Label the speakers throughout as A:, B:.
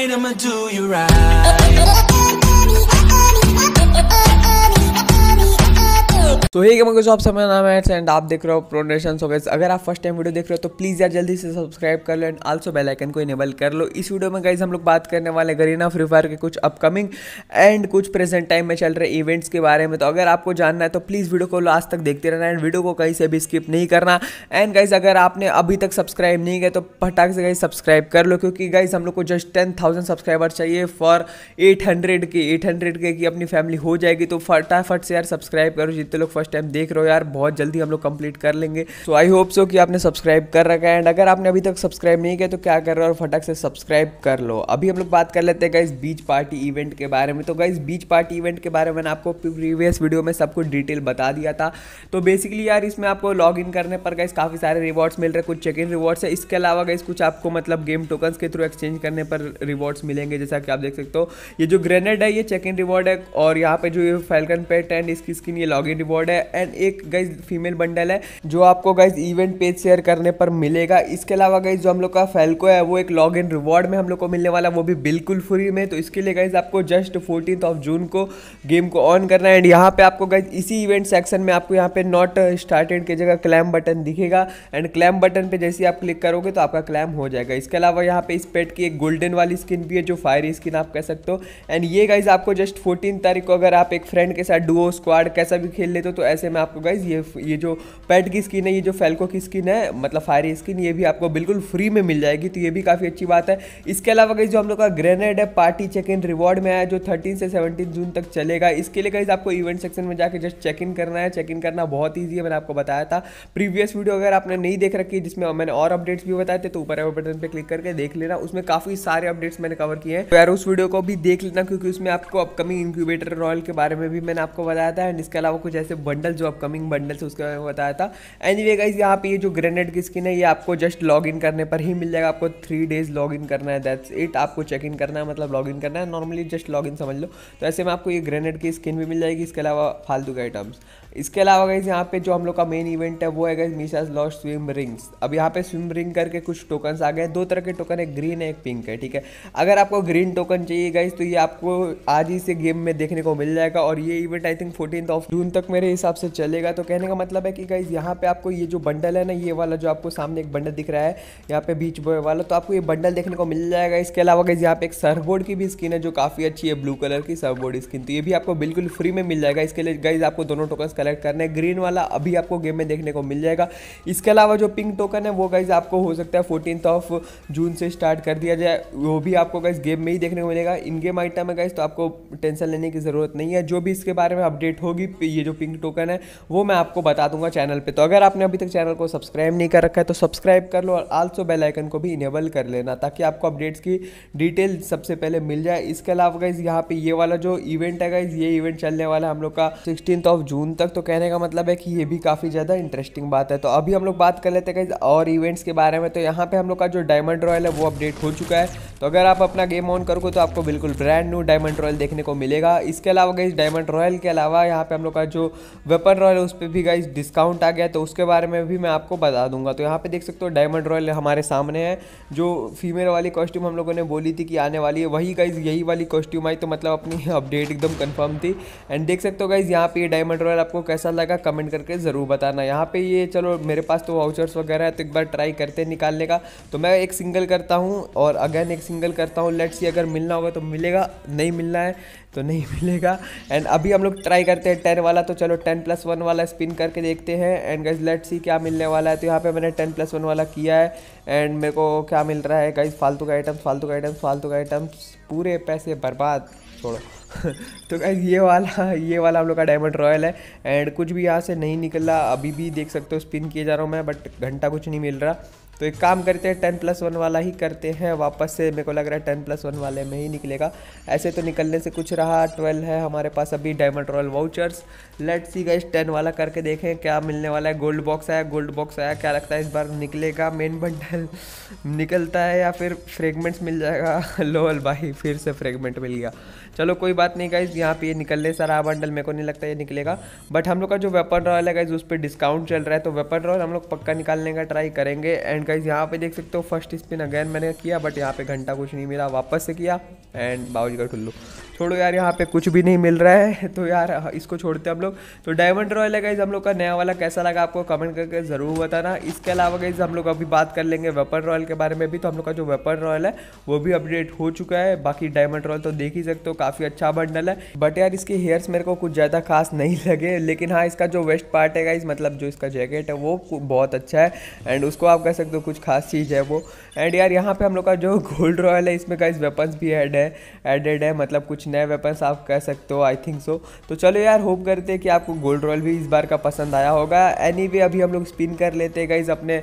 A: I'ma do you right तो ही मैं आप समय नाम है एंड आप देख रहे हो प्रोनेशन सो गैस अगर आप फर्स्ट टाइम वीडियो देख रहे हो तो प्लीज़ यार जल्दी से सब्सक्राइब कर लो एंड आल्सो बेल आइकन को इनेबल कर लो इस वीडियो में गाइज हम लोग बात करने वाले गरीना फ्री फायर के कुछ अपकमिंग एंड कुछ प्रेजेंट टाइम में चल रहे इवेंट्स के बारे में तो अगर आपको जानना है तो प्लीज़ वीडियो को आज तक देखते रहना एंड वीडियो को कहीं से भी स्किप नहीं करना एंड गाइज अगर आपने अभी तक सब्सक्राइब नहीं किया तो फटाक से गाइज सब्सक्राइब कर लो क्योंकि गाइज हम लोग को जस्ट टेन थाउजेंड सब्सक्राइबर चाहिए for eight hundred K eight hundred K की अपनी फैमिली हो जाएगी तो फटाफट से यार सब्सक्राइब करो जितने लोग फर्स्ट टाइम देख रहे हो यार बहुत जल्दी हम लोग कंप्लीट कर लेंगे सो आई होप सो कि आपने सब्सक्राइब कर रखा है एंड अगर आपने अभी तक सब्सक्राइब नहीं किया तो क्या कर रहे हो और फटक से सब्सक्राइब कर लो अभी हम लोग बात कर लेते हैं गाइज बीच पार्टी इवेंट के बारे में तो गाइज बीच पार्टी इवेंट के बारे में मैंने आपको प्रीवियस वीडियो में कुछ डिटेल बता दिया था तो बेसिकली यार इसमें आपको लॉग इन करने पर गाइज काफ़ी सारे रिवॉर्ड्स मिल रहे हैं कुछ चेक इन रिवॉर्ड्स है इसके अलावा गाइज कुछ आपको मतलब गेम टोकन्स के थ्रू एक्सचेंज करने पर रिवॉर्ड्स मिलेंगे जैसा कि आप देख सकते हो ये जो ग्रेनेड है ये चेक इन रिवॉर्ड है और यहाँ पे जो ये फैल्कन पेट एंड इसकी स्किन ये लॉग इन रिवॉर्ड कोड है एंड एक गाइज फीमेल बंडल है जो आपको गाइज इवेंट पेज शेयर करने पर मिलेगा इसके अलावा गाइज जो हम लोग का फेल्को है वो एक लॉग इन रिवॉर्ड में हम लोग को मिलने वाला वो भी बिल्कुल फ्री में तो इसके लिए गाइज आपको जस्ट फोर्टीन ऑफ जून को गेम को ऑन करना है एंड यहाँ पे आपको गाइज इसी इवेंट सेक्शन में आपको यहाँ पे नॉट स्टार्टेड की जगह क्लैम बटन दिखेगा एंड क्लैम बटन पर जैसे आप क्लिक करोगे तो आपका क्लैम हो जाएगा इसके अलावा यहाँ पे इस पेट की एक गोल्डन वाली स्किन भी है जो फायर स्किन आप कह सकते हो एंड ये गाइज आपको जस्ट फोर्टीन तारीख को अगर आप एक फ्रेंड के साथ डुओ स्क्वाड कैसा भी खेल लेते हो तो ऐसे में आपको गाइज ये ये जो पैट की स्किन है ये जो फेल्को की स्किन है मतलब फायरी स्किन ये भी आपको बिल्कुल फ्री में मिल जाएगी तो ये भी काफ़ी अच्छी बात है इसके अलावा गाइज जो हम लोग का ग्रेनेड है पार्टी चेक इन रिवॉर्ड में आया जो थर्टीन से सेवनटीन जून तक चलेगा इसके लिए गाइज आपको इवेंट सेक्शन में जाकर जस्ट चेक इन करना है चेक इन करना बहुत ईजी है मैंने आपको बताया था प्रीवियस वीडियो अगर आपने नहीं देख रखी जिसमें मैंने और अपडेट्स भी बताए थे तो ऊपर बटन पर क्लिक करके देख लेना उसमें काफ़ी सारे अपडेट्स मैंने कवर किए हैं तो यार उस वीडियो को भी देख लेना क्योंकि उसमें आपको अपकमिंग इंक्यूबेटर रॉयल के बारे में भी मैंने आपको बताया था एंड इसके अलावा कुछ ऐसे बंडल जो अपकमिंग बंडल उसके बारे में बताया था एनी वे गाइज यहाँ पे ये जो ग्रेनेड की स्किन है ये आपको जस्ट लॉग इन करने पर ही मिल जाएगा आपको थ्री डेज लॉग इन करना है दैट्स इट आपको चेक इन करना है मतलब लॉग इन करना है नॉर्मली जस्ट लॉग इन समझ लो तो ऐसे में आपको ये ग्रेनेड की स्किन भी मिल जाएगी इसके अलावा फालतू के आइटम्स इसके अलावा गई यहाँ पे जो हम लोग का मेन इवेंट है वो है गई मीशाज लॉस्ट स्विम रिंग्स अब यहाँ पे स्विम रिंग करके कुछ टोकन्स आ गए दो तरह के टोकन है ग्रीन है एक पिंक है ठीक है अगर आपको ग्रीन टोकन चाहिए गाइज तो ये आपको आज ही से गेम में देखने को मिल जाएगा और ये event I think fourteen of June तक मेरे हिसाब से चलेगा तो कहने का मतलब है कि गाइज यहाँ पे आपको ये जो बंडल है ना ये वाला जो आपको सामने एक बंडल दिख रहा है यहाँ पे बीच बॉय वाला तो आपको ये बंडल देखने को मिल जाएगा इसके अलावा गाइज यहाँ पे एक सरबोर्ड की भी स्किन है जो काफ़ी अच्छी है ब्लू कलर की सर्वबोर्ड स्किन तो ये भी आपको बिल्कुल फ्री में मिल जाएगा इसके लिए गाइज आपको दोनों टोकन कलेक्ट करने हैं ग्रीन वाला अभी आपको गेम में देखने को मिल जाएगा इसके अलावा जो पिंक टोकन है वो गाइज आपको हो सकता है फोर्टीन ऑफ जून से स्टार्ट कर दिया जाए वो भी आपको गाइज गेम में ही देखने को मिलेगा इन गेम आइटम है गाइज तो आपको टेंशन लेने की ज़रूरत नहीं है जो भी इसके बारे में अपडेट होगी ये जो पिंक टोकन है वो मैं आपको बता दूंगा चैनल पर तो अगर आपने अभी तक चैनल को सब्सक्राइब नहीं कर रखा है तो सब्सक्राइब कर लो और आल्सो बेलाइकन को भी इनेबल कर लेना ताकि आपको अपडेट्स की डिटेल सबसे पहले मिल जाए इसके अलावा गाइज यहाँ पे ये वाला जो इवेंट है गाइज ये इवेंट चलने वाला है हम लोग का सिक्सटीन ऑफ जून तक तक तो कहने का मतलब है कि ये भी काफ़ी ज़्यादा इंटरेस्टिंग बात है तो अभी हम लोग बात कर लेते हैं और इवेंट्स के बारे में तो यहाँ पे हम लोग का जो डायमंड रॉयल है वो अपडेट हो चुका है तो अगर आप अपना गेम ऑन करोगे तो आपको बिल्कुल ब्रांड न्यू डायमंड रॉयल देखने को मिलेगा इसके अलावा गई डायमंड रॉयल के अलावा यहाँ पे हम लोग का जो वेपन रॉयल है उस पर भी गई डिस्काउंट आ गया तो उसके बारे में भी मैं आपको बता दूंगा तो यहाँ पे देख सकते हो डायमंड रॉयल हमारे सामने है जो फीमेल वाली कॉस्ट्यूम हम लोगों ने बोली थी कि आने वाली है वही गाइज यही वाली कॉस्ट्यूम आई तो मतलब अपनी अपडेट एकदम कन्फर्म थी एंड देख सकते हो गाइज यहाँ पर डायमंड रॉयल आपको आपको कैसा लगा कमेंट करके ज़रूर बताना यहाँ पे ये चलो मेरे पास तो वाउचर्स वगैरह है तो एक बार ट्राई करते हैं निकालने का तो मैं एक सिंगल करता हूँ और अगेन एक सिंगल करता हूँ लेट्स ये अगर मिलना होगा तो मिलेगा नहीं मिलना है तो नहीं मिलेगा एंड अभी हम लोग ट्राई करते हैं टेन वाला तो चलो टेन प्लस वन वाला स्पिन करके देखते हैं एंड गाइज लेट्स सी क्या मिलने वाला है तो यहाँ पे मैंने टेन प्लस वन वाला किया है एंड मेरे को क्या मिल रहा है गाइज फालतू का आइटम्स फालतू का आइटम्स फालतू का आइटम्स पूरे पैसे बर्बाद छोड़ो तो गाइज ये वाला ये वाला हम लोग का डायमंड रॉयल है एंड कुछ भी यहाँ से नहीं निकल रहा अभी भी देख सकते हो स्पिन किए जा रहा हूँ मैं बट घंटा कुछ नहीं मिल रहा तो एक काम करते हैं टेन प्लस वन वाला ही करते हैं वापस से मेरे को लग रहा है टेन प्लस वन वाले में ही निकलेगा ऐसे तो निकलने से कुछ रहा ट्वेल्व है हमारे पास अभी diamond royal vouchers let see गई टेन वाला करके देखें क्या मिलने वाला है गोल्ड बॉक्स आया गोल्ड बॉक्स आया क्या लगता है इस बार निकलेगा मेन बंडल निकलता है या फिर फ्रेगमेंट्स मिल जाएगा लोअल भाई फिर से फ्रेगमेंट मिल गया चलो कोई बात नहीं गाइज यहाँ पे ये निकलने सारा बंडल मेरे को नहीं लगता ये निकलेगा बट हम लोग का जो वेपन रॉयल है गाइज उस पर डिस्काउंट चल रहा है तो वेपन रॉयल हम लोग पक्का निकालने का ट्राई करेंगे एंड गाइज यहाँ पे देख सकते हो फर्स्ट स्पिन अगेन मैंने किया बट यहाँ पे घंटा कुछ नहीं मिला वापस से किया एंड बाउज का टुल्लू छोड़ो यार यहाँ पे कुछ भी नहीं मिल रहा है तो यार हाँ, इसको छोड़ते हम लोग तो डायमंड रॉयल है गाइज हम लोग का नया वाला कैसा लगा आपको कमेंट करके ज़रूर बताना इसके अलावा गाइज हम लोग अभी बात कर लेंगे वेपन रॉयल के बारे में भी तो हम लोग का जो वेपन रॉयल है वो भी अपडेट हो चुका है बाकी डायमंड रॉयल तो देख ही सकते हो काफ़ी अच्छा बंडल है बट यार इसके हेयर्स मेरे को कुछ ज़्यादा खास नहीं लगे लेकिन हाँ इसका जो वेस्ट पार्ट है गाइज मतलब जो इसका जैकेट है वो बहुत अच्छा है एंड उसको आप कह सकते हो कुछ खास चीज़ है वो एंड यार यहाँ पे हम लोग का जो गोल्ड रॉयल है इसमें गाइज वेपन्स भी एड है एडेड है मतलब कुछ नए वेपन्स आप कह सकते हो आई थिंक सो तो चलो यार होप करते हैं कि आपको गोल्ड रॉयल भी इस बार का पसंद आया होगा एनी anyway, अभी हम लोग स्पिन कर लेते हैं गाइज अपने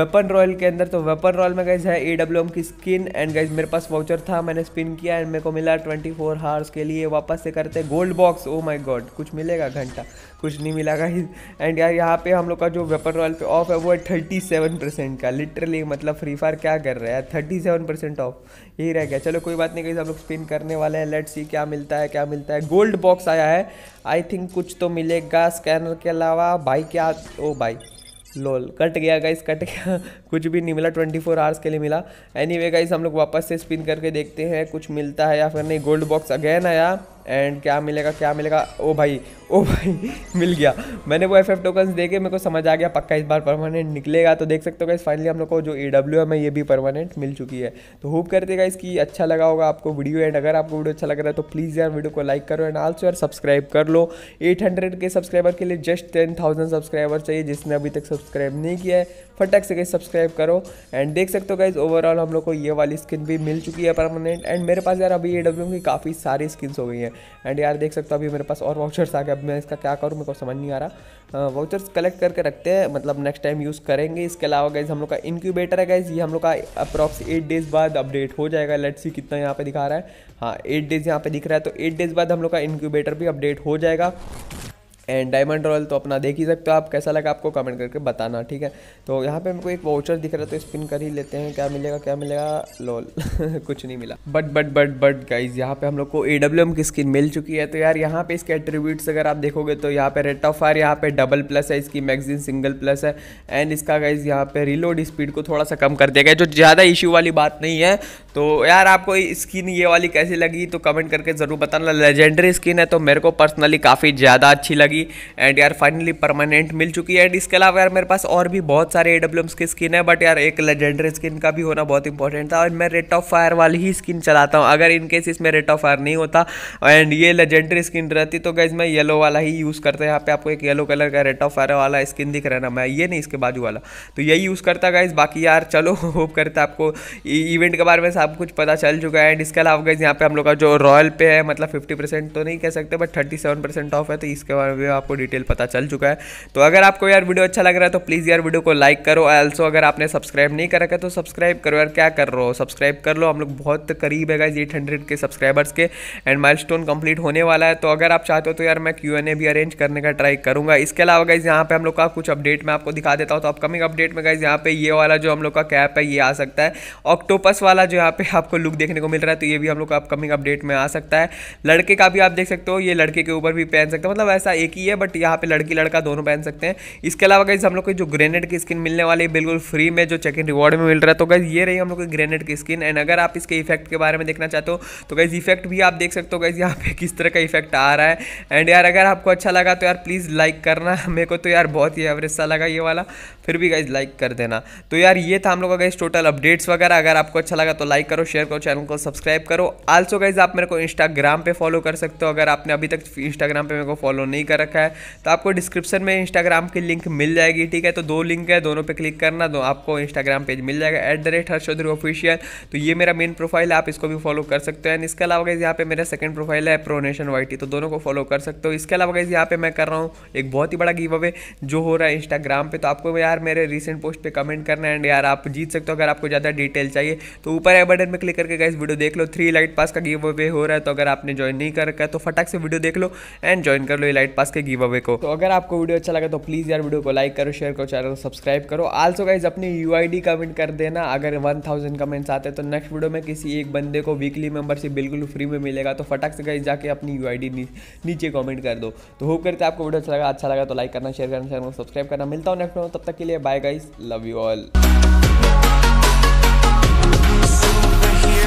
A: वेपन रॉयल के अंदर तो वेपन रॉयल में गाइज है ए की स्किन एंड गाइज मेरे पास वाउचर था मैंने स्पिन किया एंड मेरे को मिला ट्वेंटी फोर हार्स के लिए वापस से करते gold box oh my god कुछ मिलेगा घंटा कुछ नहीं मिला गाइज एंड यार यहाँ पे हम लोग का जो वेपन रॉयल पे ऑफ है वो है थर्टी सेवन परसेंट का लिटरली मतलब फ्री फायर क्या कर रहा है थर्टी सेवन परसेंट ऑफ यही रह गया चलो कोई बात नहीं गाइज हम लोग स्पिन करने वाले हैं लेट्स सी अभी क्या मिलता है क्या मिलता है गोल्ड बॉक्स आया है आई थिंक कुछ तो मिलेगा स्कैनर के अलावा भाई क्या ओ भाई लोल कट गया गाइस कट गया कुछ भी नहीं मिला ट्वेंटी फोर आवर्स के लिए मिला एनी वे गाइज हम लोग वापस से स्पिन करके देखते हैं कुछ मिलता है या फिर नहीं गोल्ड बॉक्स अगेन आया एंड क्या मिलेगा क्या मिलेगा ओ भाई ओ भाई मिल गया मैंने वो एफ एफ टोकन्स देखे मेरे को समझ आ गया पक्का इस बार परमानेंट निकलेगा तो देख सकते हो गाइस फाइनली हम लोग को जो ए डब्ल्यू एम है ये भी परमानेंट मिल चुकी है तो होप करते गाइस कि अच्छा लगा होगा आपको वीडियो एंड अगर आपको वीडियो अच्छा लग रहा है तो प्लीज़ यार वीडियो को लाइक करो एंड आल्सो यार सब्सक्राइब कर लो एट हंड्रेड के सब्सक्राइबर के लिए जस्ट टेन थाउजेंड सब्सक्राइबर चाहिए जिसने अभी तक सब्सक्राइब नहीं किया है फटक से गई सब्सक्राइब करो एंड देख सकते हो गाइज ओवरऑल हम लोग को ये वाली स्किन भी मिल चुकी है परमानेंट एंड मेरे पास यार अभी ए डब्ल्यू की काफ़ी सारी स्किन्स हो गई हैं एंड यार देख सकते हो अभी मेरे पास और वाउचर्स आ गए अब मैं इसका क्या करूँ मेरे को समझ नहीं आ रहा वाउचर्स कलेक्ट करके रखते हैं मतलब नेक्स्ट टाइम यूज़ करेंगे इसके अलावा गाइज हम लोग का इनक्यूबेटर है गाइज ये हम लोग का अप्रॉक्स एट डेज़ बाद अपडेट हो जाएगा लेट सी कितना यहाँ पर दिखा रहा है हाँ एट डेज़ यहाँ पे दिख रहा है तो एट डेज़ बाद हम लोग का इंक्यूबेटर भी अपडेट हो जाएगा एंड डायमंड रॉयल तो अपना देख ही सकते हो आप कैसा लगा आपको कमेंट करके बताना ठीक है तो यहाँ पे हमको एक वाउचर दिख रहा है तो स्पिन कर ही लेते हैं क्या मिलेगा क्या मिलेगा लोल कुछ नहीं मिला but but but but guys यहाँ पे हम लोग को ए एम की स्किन मिल चुकी है तो यार यहाँ पे इसके एट्रीब्यूट्स अगर आप देखोगे तो यहाँ पे रेट ऑफ फायर यहाँ पे डबल प्लस है इसकी मैगजीन सिंगल प्लस है एंड इसका गाइज यहाँ पे रिलोड स्पीड को थोड़ा सा कम कर दिया गया जो ज़्यादा इशू वाली बात नहीं है तो यार आपको स्किन ये वाली कैसी लगी तो कमेंट करके ज़रूर बताना लेजेंडरी स्किन है तो मेरे को पर्सनली काफ़ी ज़्यादा अच्छी लगी लगी एंड यार फाइनली परमानेंट मिल चुकी है एंड इसके अलावा यार मेरे पास और भी बहुत सारे ए डब्ल्यू एम्स की स्किन है बट यार एक लेजेंडरी स्किन का भी होना बहुत इंपॉर्टेंट था एंड मैं रेट ऑफ फायर वाली ही स्किन चलाता हूँ अगर इनकेस इसमें रेट ऑफ फायर नहीं होता एंड ये लेजेंडरी स्किन रहती तो गैज मैं येलो वाला ही यूज़ करता यहाँ पे आपको एक येलो कलर का रेट ऑफ फायर वाला स्किन दिख रहा है ना मैं ये नहीं इसके बाजू वाला तो यही यूज़ करता गाइज बाकी यार चलो होप करता आपको इवेंट e- के बारे में सब कुछ पता चल चुका है एंड इसके अलावा गाइज यहाँ पे हम लोग का जो रॉयल पे है मतलब फिफ्टी परसेंट तो नहीं कह सकते but thirty seven percent off है तो इसके बारे में में आपको डिटेल पता चल चुका है तो अगर आपको यार वीडियो अच्छा लग रहा है तो प्लीज़ यार वीडियो को लाइक करो ऑल्सो अगर आपने सब्सक्राइब नहीं कर रखा तो सब्सक्राइब करो यार क्या कर रहे हो सब्सक्राइब कर लो हम लोग बहुत करीब है गाइज एट हंड्रेड के सब्सक्राइबर्स के एंड स्टोन कंप्लीट होने वाला है तो अगर आप चाहते हो तो यार मैं क्यू भी अरेंज करने का ट्राई करूंगा इसके अलावा गाइज यहाँ पर हम लोग का कुछ अपडेट मैं आपको दिखा देता हूँ तो अपकमिंग अपडेट में गाइज यहाँ पे ये वाला जो हम लोग का कैप है ये आ सकता है ऑक्टोपस वाला जो यहाँ पे आपको लुक देखने को मिल रहा है तो ये भी हम लोग का अपकमिंग अपडेट में आ सकता है लड़के का भी आप देख सकते हो ये लड़के के ऊपर भी पहन सकते हो मतलब ऐसा एक लड़की है बट यहाँ पे लड़की लड़का दोनों पहन सकते हैं इसके अलावा गाइज हम लोग को जो ग्रेनेड की स्किन मिलने वाली है बिल्कुल फ्री में जो चेक इन रिवॉर्ड में मिल रहा है तो गाइज ये रही हम लोग की ग्रेनेड की स्किन एंड अगर आप इसके इफेक्ट के बारे में देखना चाहते हो तो गाइज इफेक्ट भी आप देख सकते हो गाइज यहाँ पे किस तरह का इफेक्ट आ रहा है एंड यार अगर आपको अच्छा लगा तो यार प्लीज़ लाइक करना मेरे को तो यार बहुत ही एवरेज सा लगा ये वाला फिर भी गाइज लाइक कर देना तो यार ये था हम लोग का गाइज टोटल अपडेट्स वगैरह अगर आपको अच्छा लगा तो लाइक करो शेयर करो चैनल को सब्सक्राइब करो आल्सो गाइज आप मेरे को इंस्टाग्राम पे फॉलो कर सकते हो अगर आपने अभी तक इंस्टाग्राम पे मेरे को फॉलो नहीं करा रखा है तो आपको डिस्क्रिप्शन में इंस्टाग्राम की लिंक मिल जाएगी ठीक है तो दो लिंक है दोनों पे क्लिक करना दो आपको इंस्टाग्राम पेज मिल जाएगा at the rate Harshodhari official तो ये मेरा मेन प्रोफाइल है आप इसको भी फॉलो कर सकते हो एंड इसके अलावा गाइज यहाँ पे मेरा सेकंड प्रोफाइल है प्रोनेशन वाइटी तो दोनों को फॉलो कर सकते हो इसके अलावा गाइज यहाँ पे मैं कर रहा हूँ एक बहुत ही बड़ा गिव अवे जो हो रहा है इंस्टाग्राम पर तो आपको यार मेरे रिसेंट पोस्ट पर कमेंट करना एंड यार आप जीत सकते हो अगर आपको ज़्यादा डिटेल चाहिए तो ऊपर है बटन पर क्लिक करके गाइज वीडियो देख लो थ्री लाइट पास का गिव अवे हो रहा है तो अगर आपने ज्वाइन नहीं कर रखा है तो फटाक से वीडियो देख लो एंड ज्वाइन कर लो ये लाइट पास के गिव अवे को तो अगर आपको वीडियो अच्छा लगा तो प्लीज़ यार वीडियो को लाइक करो शेयर करो चैनल को सब्सक्राइब करो आल्सो गाइज अपनी यू कमेंट कर देना अगर 1000 कमेंट्स आते हैं तो नेक्स्ट वीडियो में किसी एक बंदे को वीकली मेंबरशिप बिल्कुल फ्री में मिलेगा तो फटाक से गाइज जाके अपनी यू नीचे कॉमेंट कर दो तो होप करते आपको वीडियो अच्छा लगा अच्छा लगा तो लाइक करना शेयर करना चैनल को सब्सक्राइब करना मिलता हूँ नेक्स्ट वीडियो तब तक के लिए bye guys love you all